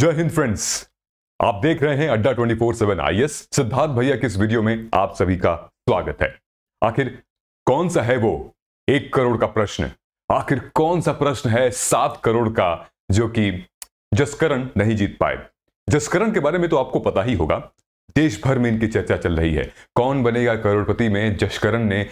जय हिंद फ्रेंड्स आप देख रहे हैं अड्डा 24/7 एस सिद्धार्थ भैया के इस वीडियो में आप सभी का स्वागत है आखिर कौन सा है वो एक करोड़ का प्रश्न आखिर कौन सा प्रश्न है सात करोड़ का जो कि जसकरण नहीं जीत पाए जसकरण के बारे में तो आपको पता ही होगा देश भर में इनकी चर्चा चल रही है कौन बनेगा करोड़पति में जस्करण ने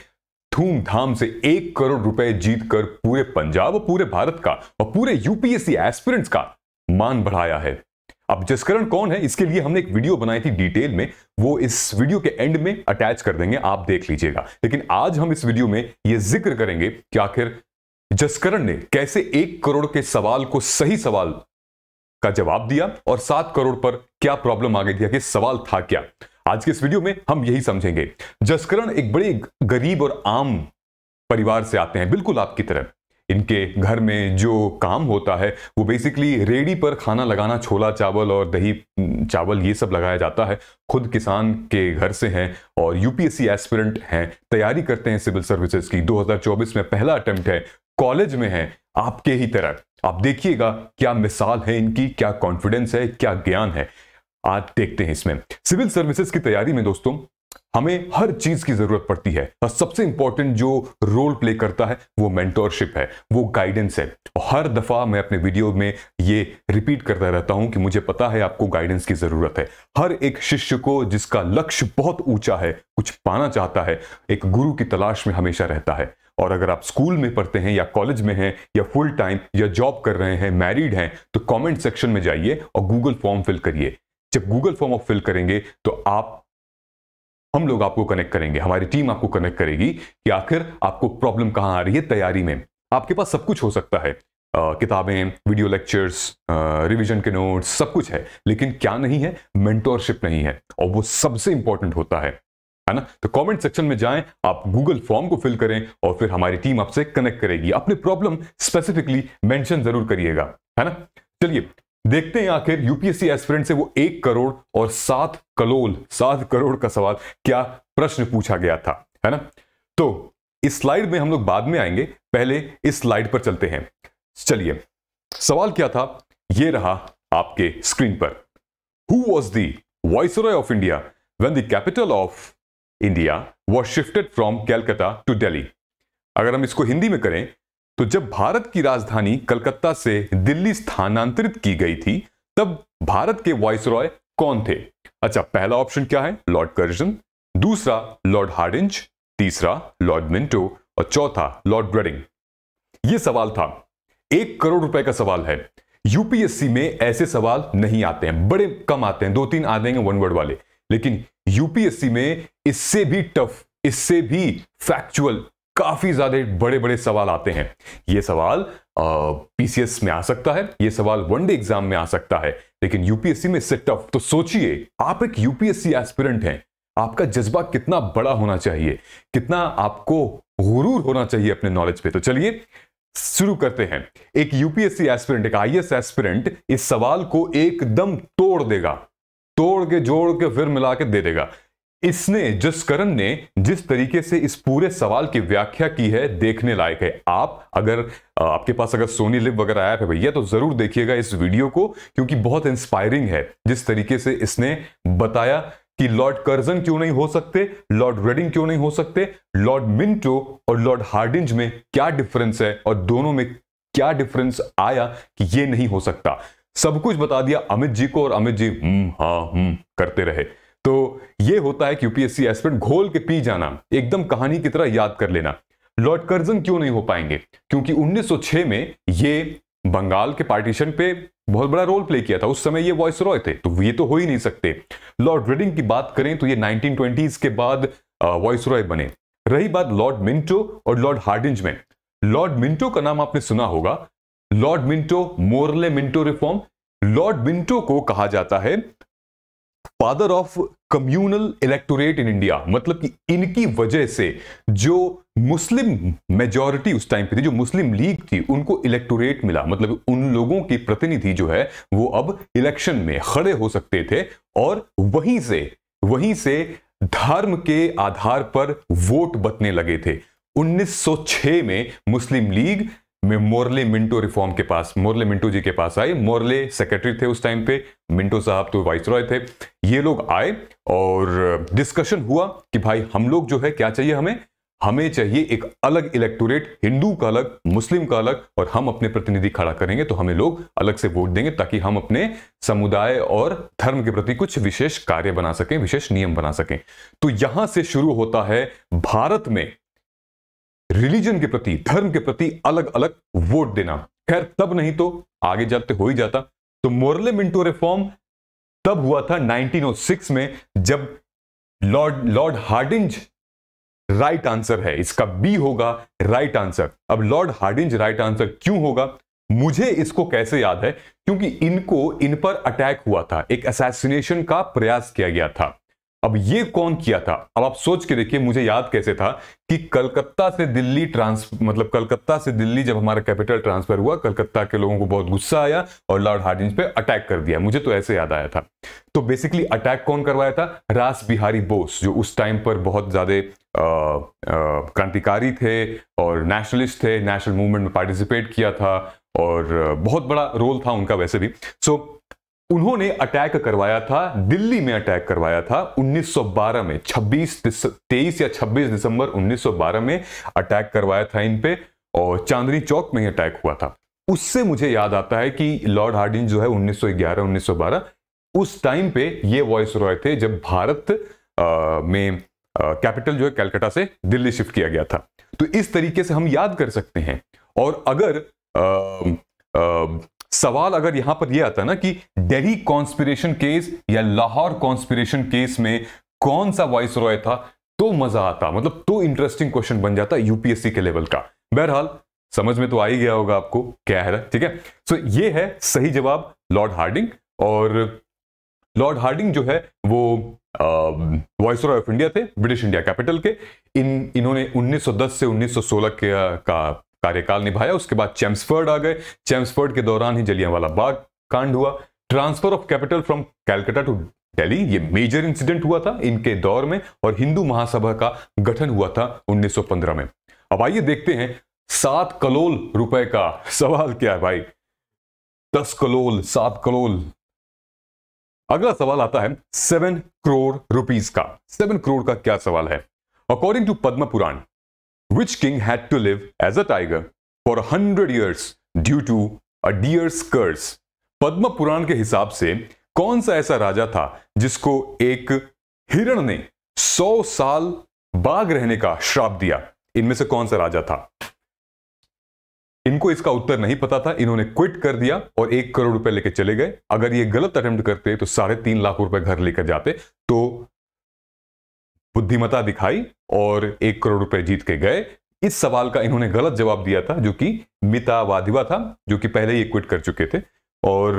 धूमधाम से एक करोड़ रुपए जीतकर पूरे पंजाब और पूरे भारत का और पूरे यूपीएससी एस्पिरेंट्स का मान बढ़ाया है अब जसकरण कौन है इसके लिए हमने एक वीडियो बनाई थी डिटेल में वो इस वीडियो के एंड में अटैच कर देंगे आप देख लीजिएगा लेकिन आज हम इस वीडियो में ये जिक्र करेंगे कि आखिर जसकरण ने कैसे एक करोड़ के सवाल को सही सवाल का जवाब दिया और सात करोड़ पर क्या प्रॉब्लम आ गई थी कि सवाल था क्या आज के इस वीडियो में हम यही समझेंगे जसकरण एक बड़े गरीब और आम परिवार से आते हैं बिल्कुल आपकी तरह इनके घर में जो काम होता है वो बेसिकली रेडी पर खाना लगाना छोला चावल और दही चावल ये सब लगाया जाता है खुद किसान के घर से हैं और यूपीएससी एस्पिरेंट हैं तैयारी करते हैं सिविल सर्विसेज की 2024 में पहला अटेम्प्ट है कॉलेज में है आपके ही तरह आप देखिएगा क्या मिसाल है इनकी क्या कॉन्फिडेंस है क्या ज्ञान है आज देखते हैं इसमें सिविल सर्विसेज की तैयारी में दोस्तों हमें हर चीज की जरूरत पड़ती है और सबसे इंपॉर्टेंट जो रोल प्ले करता है वो मेंटोरशिप है वो गाइडेंस है और हर दफा मैं अपने वीडियो में ये रिपीट करता रहता हूं कि मुझे पता है आपको गाइडेंस की जरूरत है हर एक शिष्य को जिसका लक्ष्य बहुत ऊंचा है कुछ पाना चाहता है एक गुरु की तलाश में हमेशा रहता है और अगर आप स्कूल में पढ़ते हैं या कॉलेज में हैं या फुल टाइम या जॉब कर रहे हैं मैरिड हैं तो कमेंट सेक्शन में जाइए और गूगल फॉर्म फिल करिए जब गूगल फॉर्म आप फिल करेंगे तो आप हम लोग आपको कनेक्ट करेंगे हमारी टीम आपको कनेक्ट करेगी कि आखिर आपको प्रॉब्लम कहाँ आ रही है तैयारी में आपके पास सब कुछ हो सकता है किताबें वीडियो लेक्चर्स रिवीजन के नोट्स सब कुछ है लेकिन क्या नहीं है मेंटोरशिप नहीं है और वो सबसे इंपॉर्टेंट होता है है ना तो कमेंट सेक्शन में जाएं आप गूगल फॉर्म को फिल करें और फिर हमारी टीम आपसे कनेक्ट करेगी अपनी प्रॉब्लम स्पेसिफिकली मेंशन जरूर करिएगा है ना चलिए देखते हैं आखिर यूपीएससी एस्पिरेंट से वो एक करोड़ और सात कलोल सात करोड़ का सवाल क्या प्रश्न पूछा गया था है ना तो इस स्लाइड में हम लोग बाद में आएंगे पहले इस स्लाइड पर चलते हैं चलिए सवाल क्या था यह रहा आपके स्क्रीन पर who was the viceroy of India when the capital of India was shifted from Calcutta to Delhi अगर हम इसको हिंदी में करें तो जब भारत की राजधानी कलकत्ता से दिल्ली स्थानांतरित की गई थी तब भारत के वॉइस रॉय कौन थे अच्छा पहला ऑप्शन क्या है लॉर्ड कर्जन दूसरा लॉर्ड हार्डिंज तीसरा लॉर्ड मिंटो और चौथा लॉर्ड ब्रेडिंग यह सवाल था एक करोड़ रुपए का सवाल है यूपीएससी में ऐसे सवाल नहीं आते हैं बड़े कम आते हैं दो तीन आ जाएंगे वन वर्ड वाले लेकिन यूपीएससी में इससे भी टफ इससे भी फैक्चुअल काफी ज्यादा बड़े बड़े सवाल आते हैं ये सवाल पीसीएस में आ सकता है ये सवाल वनडे एग्जाम में आ सकता है लेकिन यूपीएससी में इससे टफ तो सोचिए आप एक यूपीएससी एस्पिरेंट हैं आपका जज्बा कितना बड़ा होना चाहिए कितना आपको गुरूर होना चाहिए अपने नॉलेज पे तो चलिए शुरू करते हैं एक यूपीएससी एस्पिरेंट एक आई एस्पिरेंट इस सवाल को एकदम तोड़ देगा तोड़ के जोड़ के फिर मिला के दे देगा इसने करण ने जिस तरीके से इस पूरे सवाल की व्याख्या की है देखने लायक है आप अगर आपके पास अगर सोनी लिप वगैरह आया है भैया तो जरूर देखिएगा इस वीडियो को क्योंकि बहुत इंस्पायरिंग है जिस तरीके से इसने बताया कि लॉर्ड कर्जन क्यों नहीं हो सकते लॉर्ड रेडिंग क्यों नहीं हो सकते लॉर्ड मिंटो और लॉर्ड हार्डिंज में क्या डिफरेंस है और दोनों में क्या डिफरेंस आया कि ये नहीं हो सकता सब कुछ बता दिया अमित जी को और अमित जी हम्म हा हम्म करते रहे तो ये होता है कि यूपीएससी एस्पिरेंट घोल के पी जाना एकदम कहानी की तरह याद कर लेना लॉर्ड कर्जन क्यों नहीं हो पाएंगे क्योंकि 1906 में ये बंगाल के पार्टीशन पे बहुत बड़ा रोल प्ले किया था उस समय ये वॉइस रॉय थे तो ये तो हो ही नहीं सकते लॉर्ड रेडिंग की बात करें तो ये नाइनटीन के बाद वॉइस रॉय बने रही बात लॉर्ड मिंटो और लॉर्ड हार्डिंज में लॉर्ड मिंटो का नाम आपने सुना होगा Lord Minto Morley Minto reform Lord Minto को कहा जाता है father of communal electorate in India मतलब कि इनकी वजह से जो मुस्लिम मेजोरिटी उस टाइम पे थी जो मुस्लिम लीग थी उनको इलेक्टोरेट मिला मतलब उन लोगों के प्रतिनिधि जो है वो अब इलेक्शन में खड़े हो सकते थे और वहीं से वहीं से धर्म के आधार पर वोट बतने लगे थे 1906 में Muslim League Morley Minto reform के पास मोरले मिंटो जी के पास आए मोरले सेक्रेटरी थे उस टाइम पे मिंटो साहब तो वाइस रॉय थे ये लोग आए और डिस्कशन हुआ कि भाई हम लोग जो है क्या चाहिए हमें हमें चाहिए एक अलग इलेक्टोरेट हिंदू का अलग मुस्लिम का अलग और हम अपने प्रतिनिधि खड़ा करेंगे तो हमें लोग अलग से वोट देंगे ताकि हम अपने समुदाय और धर्म के प्रति कुछ विशेष कार्य बना सकें विशेष नियम बना सकें तो यहां से शुरू होता है भारत में रिलीजन के प्रति धर्म के प्रति अलग अलग वोट देना खैर तब नहीं तो आगे जाते हो ही जाता तो मोरले मिंटो रिफॉर्म तब हुआ था 1906 में जब Lord Lord Hardinge right answer है इसका बी होगा राइट आंसर अब लॉर्ड हार्डिंज राइट आंसर क्यों होगा मुझे इसको कैसे याद है क्योंकि इनको इन पर अटैक हुआ था एक असैसिनेशन का प्रयास किया गया था अब ये कौन किया था अब आप सोच के देखिए मुझे याद कैसे था कि कलकत्ता से दिल्ली ट्रांस मतलब कलकत्ता से दिल्ली जब हमारा कैपिटल ट्रांसफर हुआ कलकत्ता के लोगों को बहुत गुस्सा आया और लॉर्ड हार्डिंग पे अटैक कर दिया मुझे तो ऐसे याद आया था तो बेसिकली अटैक कौन करवाया था रास बिहारी बोस जो उस टाइम पर बहुत ज्यादा क्रांतिकारी थे और नेशनलिस्ट थे नेशनल मूवमेंट में पार्टिसिपेट किया था और बहुत बड़ा रोल था उनका वैसे भी सो so, उन्होंने अटैक करवाया था दिल्ली में अटैक करवाया था 1912 में 26 23 या 26 दिसंबर 1912 में अटैक करवाया था इन पे और चांदनी चौक में ही अटैक हुआ था उससे मुझे याद आता है कि लॉर्ड हार्डिन जो है 1911 1912 उस टाइम पे ये वॉइस रॉय थे जब भारत आ, में कैपिटल जो है कैलकाटा से दिल्ली शिफ्ट किया गया था तो इस तरीके से हम याद कर सकते हैं और अगर आ, आ, सवाल अगर यहां पर यह आता ना कि दिल्ली कॉन्स्पिरेशन केस या लाहौर कॉन्स्पिरेशन केस में कौन सा वॉइस रॉय था तो मजा आता मतलब तो इंटरेस्टिंग क्वेश्चन बन जाता यूपीएससी के लेवल का बहरहाल समझ में तो आ ही गया होगा आपको क्या है ठीक है सो ये है सही जवाब लॉर्ड हार्डिंग और लॉर्ड हार्डिंग जो है वो वॉइस रॉय ऑफ इंडिया थे ब्रिटिश इंडिया कैपिटल के इन इन्होंने 1910 से 1916 के, का कार्यकाल निभाया उसके बाद चैम्सफर्ड आ गए चैम्सफर्ड के दौरान ही जलियांवाला बाग कांड हुआ transfer of capital from Calcutta to Delhi ये मेजर इंसिडेंट हुआ था इनके दौर में और हिंदू महासभा का गठन हुआ था 1915 में अब आइए देखते हैं सात कलोल रुपए का सवाल क्या है भाई दस कलोल सात कलोल अगला सवाल आता है सेवन करोड़ रुपीज का सेवन करोड़ का क्या सवाल है according to Padma Purana which king had to live as a tiger for a hundred years due to a deer's curse. Padma Purana के हिसाब से कौन सा ऐसा राजा था जिसको एक हिरण ने सौ साल बाघ रहने का श्राप दिया इनमें से कौन सा राजा था इनको इसका उत्तर नहीं पता था इन्होंने क्विट कर दिया और एक करोड़ रुपए लेके चले गए अगर ये गलत अटेम्प्ट करते तो साढ़े तीन लाख रुपए घर लेकर जाते तो बुद्धिमता दिखाई और एक करोड़ रुपए जीत के गए इस सवाल का इन्होंने गलत जवाब दिया था जो कि मिता वाधिवा था जो कि पहले ही क्विट कर चुके थे और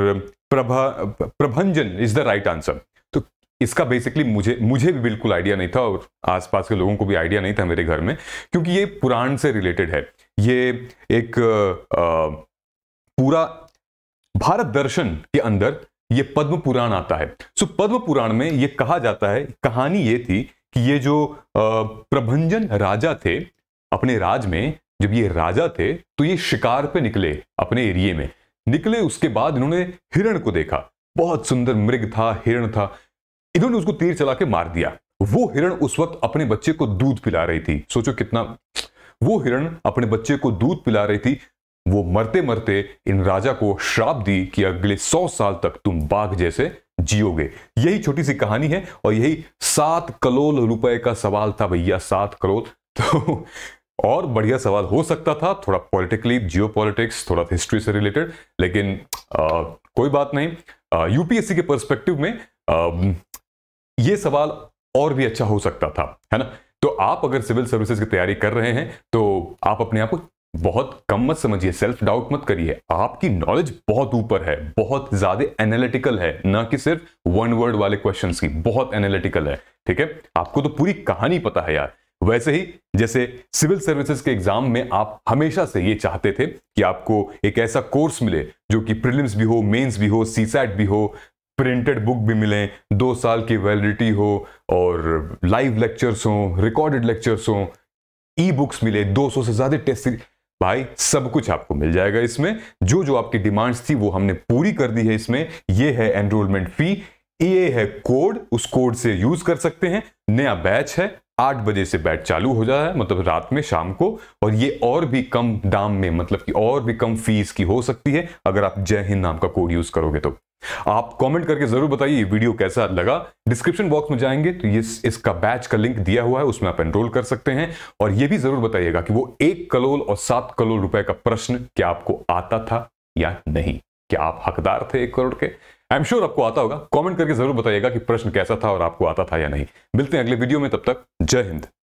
Prabha Prabhanjan is the right answer तो इसका बेसिकली मुझे मुझे भी बिल्कुल आइडिया नहीं था और आसपास के लोगों को भी आइडिया नहीं था मेरे घर में क्योंकि ये पुराण से रिलेटेड है ये एक आ, पूरा भारत दर्शन के अंदर ये पद्म पुराण आता है सो पद्म पुराण में ये कहा जाता है कहानी ये थी कि ये जो प्रभंजन राजा थे अपने राज में जब ये राजा थे तो ये शिकार पे निकले अपने एरिए में निकले उसके बाद इन्होंने हिरण को देखा बहुत सुंदर मृग था हिरण था इन्होंने उसको तीर चला के मार दिया वो हिरण उस वक्त अपने बच्चे को दूध पिला रही थी सोचो कितना वो हिरण अपने बच्चे को दूध पिला रही थी वो मरते मरते इन राजा को श्राप दी कि अगले सौ साल तक तुम बाघ जैसे जियोगे यही छोटी सी कहानी है और यही सात करोड़ रुपए का सवाल था भैया सात करोड़ तो और बढ़िया सवाल हो सकता था थोड़ा पॉलिटिकली जियो पॉलिटिक्स थोड़ा हिस्ट्री से रिलेटेड लेकिन आ, कोई बात नहीं यूपीएससी के परस्पेक्टिव में आ, ये सवाल और भी अच्छा हो सकता था है ना तो आप अगर सिविल सर्विसेज की तैयारी कर रहे हैं तो आप अपने आप को बहुत कम मत समझिए सेल्फ डाउट मत करिए आपकी नॉलेज बहुत ऊपर है बहुत ज्यादा एनालिटिकल है ना कि सिर्फ वन वर्ड वाले क्वेश्चन की बहुत एनालिटिकल है ठीक है आपको तो पूरी कहानी पता है यार वैसे ही जैसे सिविल सर्विसेज के एग्जाम में आप हमेशा से ये चाहते थे कि आपको एक ऐसा कोर्स मिले जो कि प्रिलिम्स भी हो मेंस भी हो सीसैट भी हो प्रिंटेड बुक भी मिले दो साल की वैलिडिटी हो और लाइव लेक्चर्स हो रिकॉर्डेड लेक्चर्स हो ई बुक्स मिले 200 से ज्यादा टेस्ट भाई सब कुछ आपको मिल जाएगा इसमें जो जो आपकी डिमांड्स थी वो हमने पूरी कर दी है इसमें ये है एनरोलमेंट फी ये है कोड उस कोड से यूज कर सकते हैं नया बैच है आठ बजे से बैच चालू हो जाता है मतलब रात में शाम को और ये और भी कम दाम में मतलब कि और भी कम फीस की हो सकती है अगर आप जय हिंद नाम का कोड यूज करोगे तो आप कमेंट करके जरूर बताइए वीडियो कैसा लगा डिस्क्रिप्शन बॉक्स में जाएंगे तो ये इसका बैच का लिंक दिया हुआ है उसमें आप एनरोल कर सकते हैं और ये भी जरूर बताइएगा कि वो एक करोल और सात करोड़ रुपए का प्रश्न क्या आपको आता था या नहीं क्या आप हकदार थे एक करोड़ के आई एम श्योर आपको आता होगा कॉमेंट करके जरूर बताइएगा कि प्रश्न कैसा था और आपको आता था या नहीं मिलते हैं अगले वीडियो में तब तक जय हिंद